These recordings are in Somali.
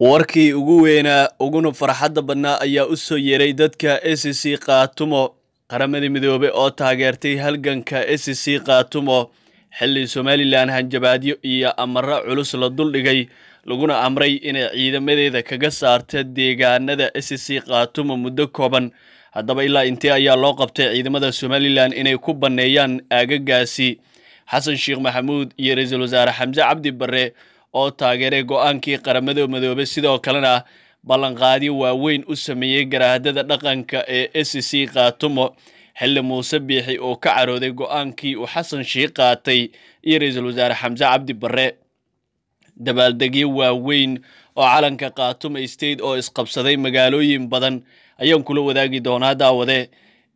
warkii ugu weynaa uguna farxadda badnaa ayaa u soo yeeray dadka s c kaatumo qaramada midoobey oo taageertay halganka s c kaatumo xilli somalilan hanjabaadyo iyo amaro culus la duldhigay laguna amray inay ciidamadeeda kaga saarta deegaanada s c kaatumo muddo kooban haddaba ilaa intee ayaa loo qabtay ciidamada somalilan inay ku banneeyaan aagagaasi xasan sheekh maxamuud iyo ra-iisul wasaare xamse cabdi barre oo taageeray go-aankii qaramada midoobe sidoo kalena ballanqaadyo waaweyn u sameeyey garaahadada dhaqanka ee s c kaatumo xilli muuse biixi oo ka carooday go-aankii uu xasan shii qaatay iyo ra-iisul wasaare xamse cabdi barre dabaaldegyo waaweyn oo calanka kaatumo state oo isqabsaday magaalooyin badan ayaan kula wadaagi doonaa daawade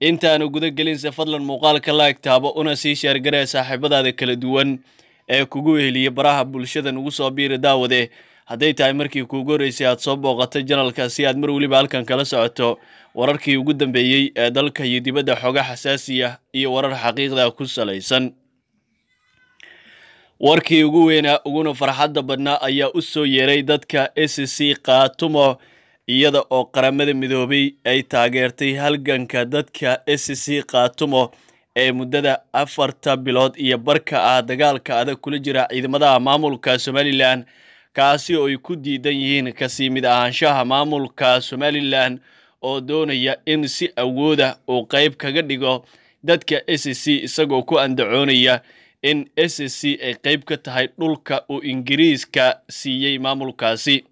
intaanu guda gelinse fadlan muuqaalka laegtaabo una sii sheergaree saaxiibadaada kala duwan ee kugu eheliya baraha bulshada nugu soo biiri daawade hadday tahay markii kuugu horreysay aad soo booqatay janalka si aad mar weliba halkan kala socoto wararkii ugu dambeeyey ee dalka iyo dibadda xooga xasaasiya iyo warar xaqiiqda ku salaysan warkii ugu weynaa uguna farxadda badnaa ayaa u soo yeeray dadka s c kaatumo iyada oo qaramada midoobay ay taageertay halganka dadka s c kaatumo ee muddada afarta bilood iyo barka ah dagaalka adag kula jira ciidamada maamulka somalilan kaasi oo ay ku diidan yihiin kasiimid ahaanshaha maamulka somalilan oo doonaya in si awooda ah uu qayb kaga dhigo dadka s c isagoo ku andacoonaya in s c ay qayb ka tahay dhulka uu ingiriiska siiyey maamulkaasi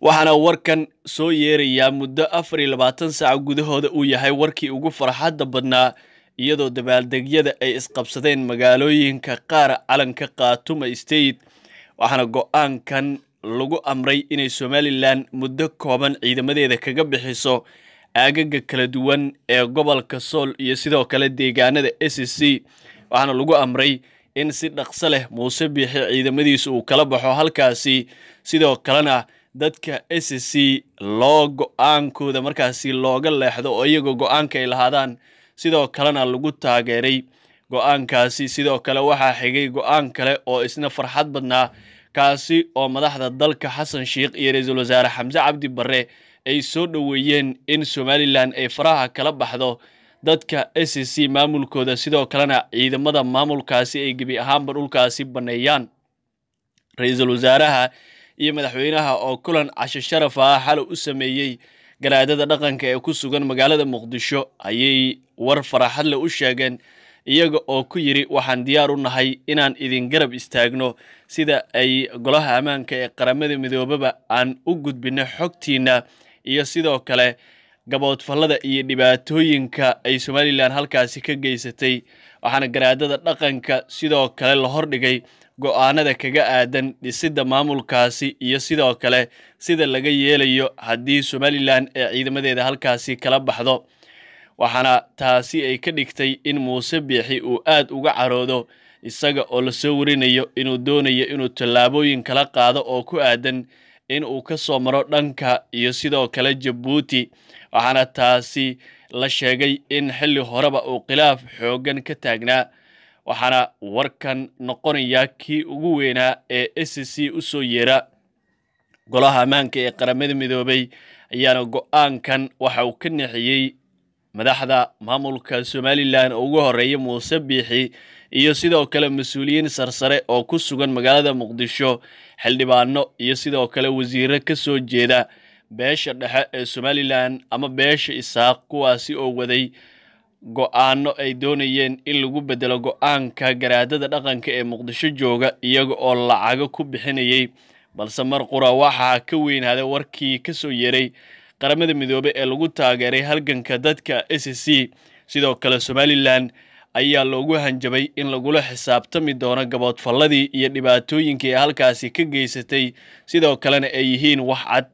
waxaana warkan soo yeerayaa muddo afar iyo labaatan saac gudahooda uu yahay warkii ugu farxadda badnaa iyadoo dabaaldegyada ay isqabsadeen magaalooyinka qaar calanka khaatuma state waxaana go'aankan lagu amray inay somalilan muddo kooban ciidamadeeda kaga bixiso aagaga kala duwan ee gobolka sool iyo sidoo kale deegaanada s c waxaana lagu amray in si dhaqso leh muuse biixi ciidamadiisa uu kala baxo halkaasi sidoo kalena dadka s c loo go-aankooda markaasi looga leexdo oo iyagoo go-aanka ay lahaadaan sidoo kalena lagu taageeray go-aankaasi sidoo kale waxaa xigay go-aan kale oo isna farxad badnaa kaasi oo madaxda dalka xasan sheikh iyo ra-iisul wasaare xamse cabdi barre ay soo dhoweeyeen in somalilan ay faraha kala baxdo dadka s c maamulkooda sidoo kalena ciidamada maamulkaasi ay gebi ahaanba dhulkaasi banneeyaan ra-iisul wasaaraha iyo madaxweynaha oo kulan casho sharaf ah xalo u sameeyey garaadada dhaqanka ee ku sugan magaalada muqdisho ayay war faraxadle u sheegeen iyaga oo ku yidhi waxaan diyaar u nahay inaan idin garab istaagno sida ay golaha ammaanka ee qaramada midoobaba aan u gudbinno xogtiinna iyo sidoo kale gaboodfallada iyo dhibaatooyinka ay somalilan halkaasi ka geysatay waxaana garaadada dhaqanka sidoo kale la hordhigay go'aanada kaga aadan dhisidda maamulkaasi iyo sidoo kale sida laga yeelayo haddii somalilan ee ciidamadeeda halkaasi kala baxdo waxaana taasi ay ka dhigtay in muuse biixi uu aad uga caroodo isaga oo lasoo warinayo inuu doonayo inuu tallaabooyin kala qaado oo ku aadan in uu ka soo maro dhanka iyo sidoo kale jabuuti waxaana taasi la sheegay in xilli horeba uu khilaaf xooggan ka taagnaa waxaana warkan noqonayaa kii ugu weynaa ee s c u soo yeera golaha ammaanka ee qaramada midoobay ayaana go-aankan waxa uu ka nixiyey madaxda maamulka somalilan oo ugu horeeya muuse biixi iyo sidoo kale mas-uuliyiin sarsare oo ku sugan magaalada muqdisho xildhibaano iyo sidoo kale wasiiro ka soo jeeda beesha dhexe ee somalilan ama beesha isaaq kuwaasi oo waday go'aanno ay doonayeen in lagu beddelo go'aanka garaadada dhaqanka ee muqdisho jooga iyaga oo lacago ku bixinayay balse mar qura waxaa ka weynaaday warkii ka soo yeeray qaramada midoobe ee lagu taageeray halganka dadka s c sidoo kale somalilan ayaa loogu hanjabay in lagula xisaabtami doono gaboodfalladii iyo dhibaatooyinkii halkaasi ka geysatay sidoo kalena ay yihiin wax cad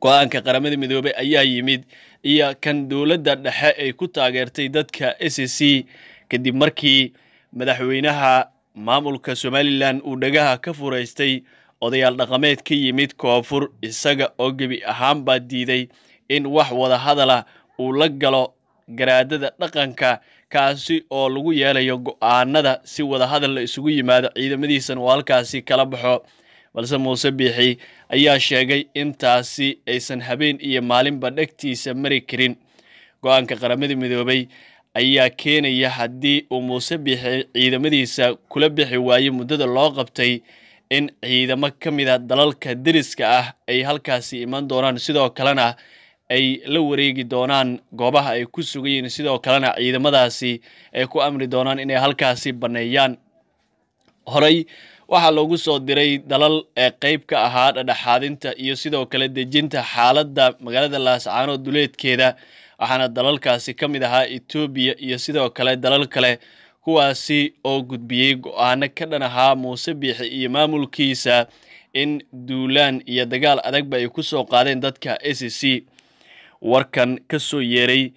go'aanka qaramada midoobe ayaa yimid iyo kan dowladda dhexe ay ku taageertay dadka s c kadib markii madaxweynaha maamulka somalilan uu dhagaha ka furaystay odayaal dhaqameed ka yimid koonfur isaga oo gebi ahaan baa diiday in wax wada hadala uu la galo garaadada dhaqanka kaasi oo lagu yeelayo go'aanada si wada hadal la isugu yimaado ciidamadiisan uu halkaasi kala baxo balse muuse biixi ayaa sheegay intaasi aysan habeen iyo maalinba dhegtiisa mari karin go-aanka qaramada midoobay ayaa keenaya haddii uu muuse biixi ciidamadiisa kula bixi waayo muddada loo qabtay in ciidamo ka mida ah dalalka deriska ah ay halkaasi iman doonaan sidoo kalena ay la wareegi doonaan goobaha ay ku sugayiin sidoo kalena ciidamadaasi ay ku amri doonaan inay halkaasi banneeyaan horey waxaa loogu soo diray dalal ee qeyb ka ahaa dhadhaxaadinta iyo sidoo kale dejinta xaaladda magaalada laascaano duleedkeeda waxaana dalalkaasi ka mid ahaa etoobiya iyo sidoo kale dalal kale kuwaasi oo gudbiyey go-aano ka dhan ahaa muuse biixi iyo maamulkiisa in duulaan iyo dagaal adagba ay ku soo qaadeen dadka s c warkan ka soo yeeray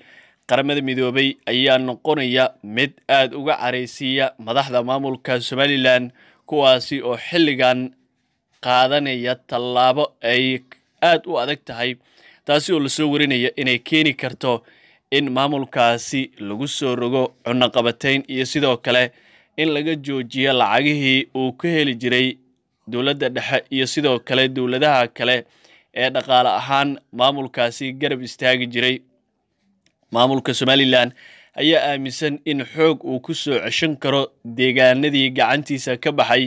qaramada midoobay ayaa noqonaya mid aad uga caraysiiya madaxda maamulka somalilan kuwaasi oo xilligan qaadanaya tallaabo ay aada u adag tahay taasi oo lasoo warinaya inay keeni karto in maamulkaasi lagu soo rogo cunaqabatayn iyo sidoo kale in laga joojiyo lacagihii uu ka heli jiray dowladda dhexe iyo sidoo kale dowladaha kale ee dhaqaale ahaan maamulkaasi garab istaagi jiray maamulka somalilan ayaa aaminsan in xoog uu ku soo ceshan karo deegaanadii gacantiisa ka baxay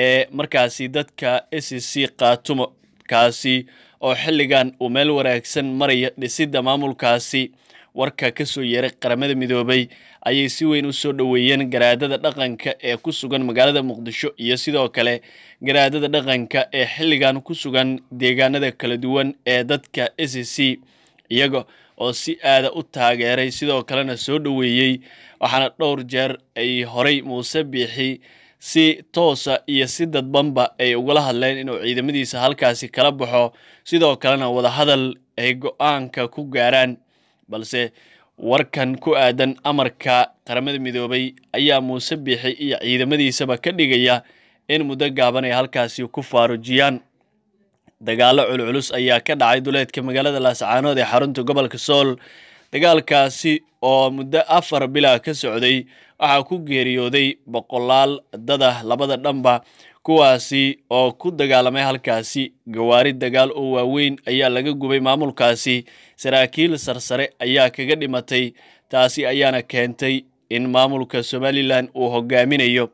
ee markaasi dadka s c qaatumokaasi oo xilligan uu meel wanaagsan maraya dhisidda maamulkaasi warka ka soo yeeray qaramada midoobay ayay si weyn u soo dhoweeyeen garaadada dhaqanka ee ku sugan magaalada muqdisho iyo sidoo kale garaadada dhaqanka ee xilligan ku sugan deegaanada kala duwan ee dadka s c iyago oo si aada u taageeray sidoo kalena soo dhoweeyey waxaana dhowr jeer ay horay muuse biixi si toosa iyo si dadbanba ay ugala hadleen inuu ciidamadiisa halkaasi kala baxo sidoo kalena wadahadal ay go-aanka ku gaaraan balse warkan ku aadan amarka qaramada midoobay ayaa muuse biixi iyo ciidamadiisaba ka dhigaya in muddo gaaban ay halkaasi ku faarujiyaan dagaalo culculus ayaa ka dhacay duleedka magaalada laascaanood ee xarunta gobolka sool dagaalkaasi oo muddo afar bilaa ka socday waxaa ku geeriyooday boqolaal dadah labada dhanba kuwaasi oo ku dagaalamay halkaasi gawaari dagaal oo waaweyn ayaa laga gubay maamulkaasi saraakiil sarsare ayaa kaga dhimatay taasi ayaana keentay in maamulka somalilan uu hogaaminayo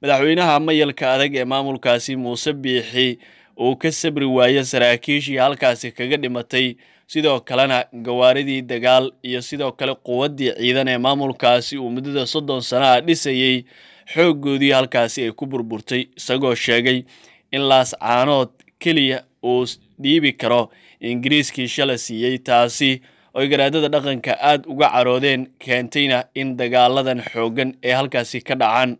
madaxweynaha mayalka adag ee maamulkaasi muuse biixi uu ka sabri waayo saraakiishii halkaasi kaga dhimatay sidoo kalena gawaaridii dagaal iyo sidoo kale quwaddii ciidan ee maamulkaasi uu muddada soddon sano ah dhisayey xooggoodii halkaasi ay ku burburtay isagoo sheegay in laas caanood keliya uu dhiibi karo ingiriiskii shala siiyey taasi oy garaadada dhaqanka aad uga caroodeen keentayna in dagaaladan xooggan ee halkaasi ka dhacaan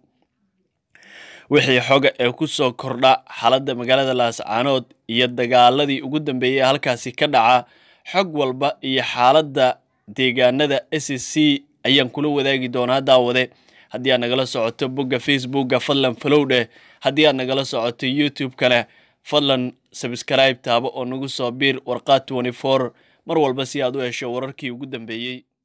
wixii xoga ee ku soo kordha xaaladda magaalada laascaanood iyo dagaaladii ugu dambeeyay halkaasi ka dhaca xog walba iyo xaaladda deegaanada s e c ayaan kula wadaagi doonaa daawade haddii aad nagala socoto bogga facebookka fadlan falowdheh haddii aad nagala socoto youtube-ka fadlan sabskribe taaba oo nagu soo biir warqaad mar walba si aad u hesho wararkii ugu dambeeyey